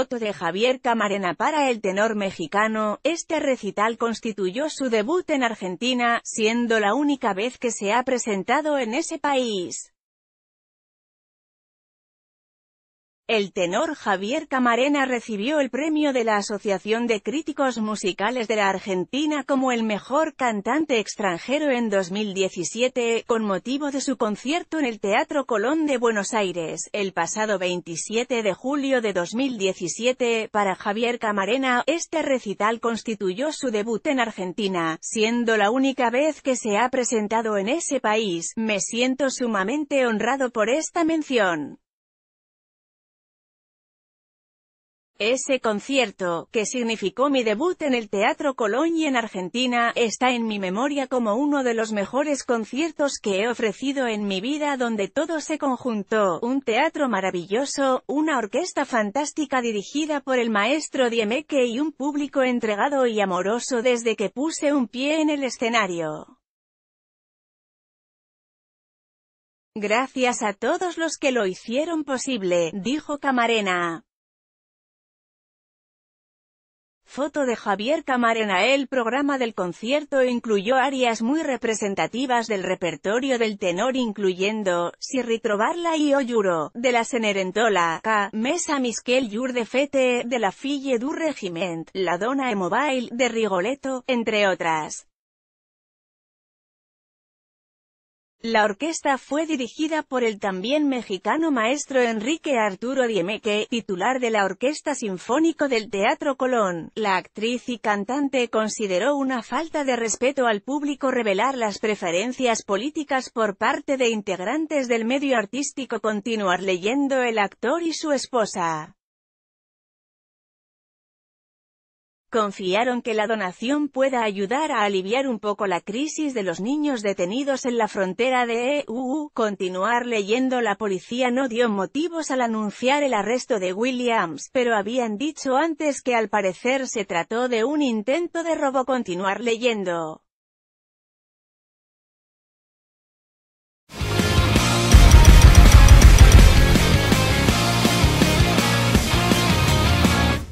Foto de Javier Camarena para el tenor mexicano, este recital constituyó su debut en Argentina, siendo la única vez que se ha presentado en ese país. El tenor Javier Camarena recibió el premio de la Asociación de Críticos Musicales de la Argentina como el mejor cantante extranjero en 2017, con motivo de su concierto en el Teatro Colón de Buenos Aires, el pasado 27 de julio de 2017. Para Javier Camarena, este recital constituyó su debut en Argentina, siendo la única vez que se ha presentado en ese país. Me siento sumamente honrado por esta mención. Ese concierto, que significó mi debut en el Teatro Colón y en Argentina, está en mi memoria como uno de los mejores conciertos que he ofrecido en mi vida donde todo se conjuntó, un teatro maravilloso, una orquesta fantástica dirigida por el maestro Diemeque y un público entregado y amoroso desde que puse un pie en el escenario. Gracias a todos los que lo hicieron posible, dijo Camarena. Foto de Javier Camarena El programa del concierto e incluyó áreas muy representativas del repertorio del tenor incluyendo, Si ritrovarla y Oyuro, de la senerentola, K, Mesa Misquel yur de Fete, de la Fille du Regiment, La Dona e Mobile, de Rigoletto, entre otras. La orquesta fue dirigida por el también mexicano maestro Enrique Arturo Diemeque, titular de la Orquesta Sinfónico del Teatro Colón. La actriz y cantante consideró una falta de respeto al público revelar las preferencias políticas por parte de integrantes del medio artístico. Continuar leyendo el actor y su esposa. confiaron que la donación pueda ayudar a aliviar un poco la crisis de los niños detenidos en la frontera de EU. Continuar leyendo La policía no dio motivos al anunciar el arresto de Williams, pero habían dicho antes que al parecer se trató de un intento de robo. Continuar leyendo.